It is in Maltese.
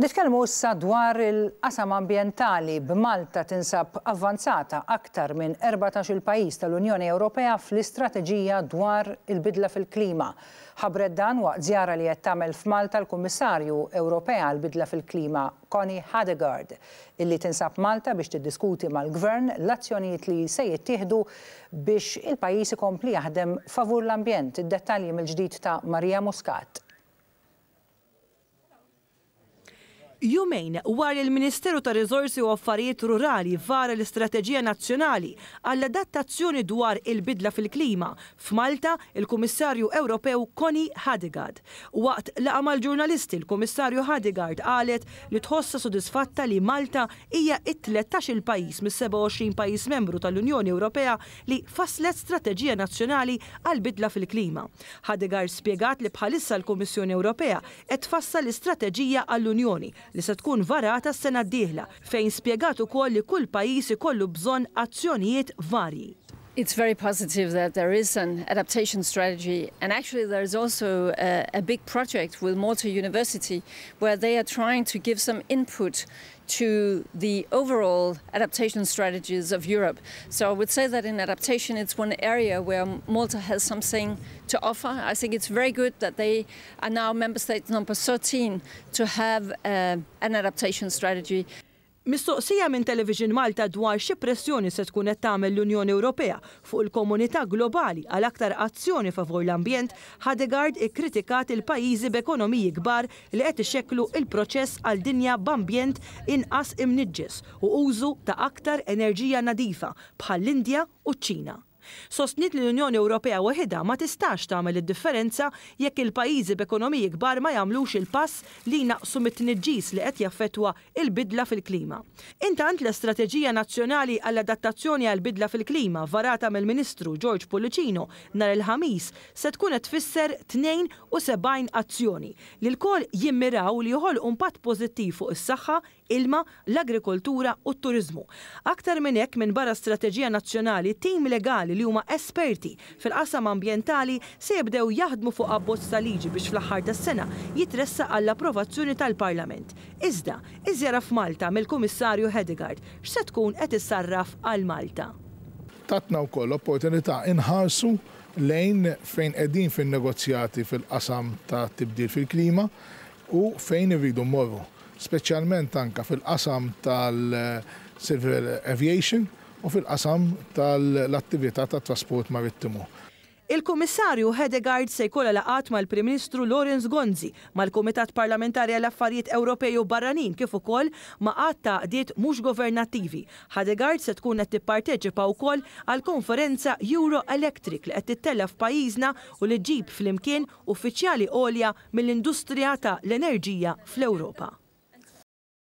Nitkellmu issa dwar il-qasam ambientali b'Malta tinsab avvanzata aktar minn 14 il pajjiż tal-Unjoni Ewropea fl-istrateġija dwar il-bidla fil-klima. Ħabret dan waqt żjara li qed tagħmel f'Malta l-Kummissarju Ewropea għal bidla fil-klima Connie Hadegard, illi tinsab Malta biex tiddiskuti mal-gvern l-azzjonijiet li se jittieħdu biex il pajjiż ikompli jaħdem favur l-ambjent. Id-dettalji mill-ġdid ta' Marija Muscat. Jumejn war il-Ministeru ta' Rizorsi u Affarijiet Rurali vara l-Istrateġija Nazzjonali għall-adattazzjoni dwar il-bidla fil-klima f'Malta il-Kummissarju Ewropew Koni Hadegard. Waqt laqa mal-ġurnalisti il-Kummissarju Hadegard qalet li tħossa sodisfatta li Malta hija it-13 il-pajis mis-27 pajis membru tal-Unjoni Ewropea li faslet strateġija nazzjonali għall-bidla fil-klima. Hadegard spiegat li bħalissa l-Kummissjoni Ewropea qed tfassal l-istrateġija għall-Unjoni li se tkun varata s-sena d-dieħla fejn spiegatu ukoll li kull pajjiż ikollu bżonn azzjonijiet varji. It's very positive that there is an adaptation strategy. And actually, there's also a, a, big project with Malta University where they are trying to give some input to the overall adaptation strategies of Europe. So I would say that in adaptation, it's one area where Malta has something to offer. I think it's very good that they are now member state number 13 to have uh, an adaptation strategy. Mistoqsija minn Television Malta dwar xi pressjoni se tkun qed tagħmel l-Unjoni Ewropea fuq il-komunità globali għal aktar azzjoni favur l-ambjent, Hadegard ikkritikat il-pajjiżi b'ekonomiji kbar li qed ixekklu il-proċess għal dinja b'ambjent inqas imniġġis u użu ta' aktar enerġija nadifa bħall-Indja u ċ-Ċina. Sostnit li l-Unjoni Ewropea waħedha ma tistax tagħmel id-differenza jekk il-pajjiżi b'ekonomiji kbar ma jagħmlux il-pass li naqsu mit-tniġġis li qed jaffettwa l bidla fil-klima. Intant l-Estrateġija Nazzjonali għall-Adattazzjoni għall-Bidla fil-Klima varata mill-Ministru George Pulicino nhar il-ħamis se tkun qed tfisser 72 azzjoni li l-kol jimmiraw li joħol impatt pożittiv fuq is-saħħa, ilma, l-agrikoltura u t-turizmu. Aktar minn hekk minn barra strateġija nazzjonali tim legali professjonali li huma esperti fil-qasam ambjentali se jibdew jaħdmu fuq abbozz ta' liġi biex fl-aħħar tas-sena jitressa għall approvazzjoni tal-Parlament. Iżda, iżjara f'Malta mill-Kummissarju Hedegard x'se tkun qed issarraf għal Malta. Tatna wkoll opportunità inħarsu lejn fejn qegħdin fin-negozjati fil-qasam ta' tibdil fil-klima u fejn iridu morru speċjalment anka fil-qasam tal-civil aviation, u fil-qasam tal-attività tat trasport marittimu. Il-Kummissarju Hedegard se jkollha laqat mal-Prim Ministru Lorenz Gonzi, mal-Kumitat Parlamentari għall affarijiet Ewropej u Barranin kif ukoll ma' ta' diet mhux governattivi. Hedegard se tkun qed tipparteċipa wkoll għall-konferenza Euro Electric li qed tittella f'pajjiżna u li ġib flimkien uffiċjali għolja mill-industrija ta' l-enerġija fl-Ewropa.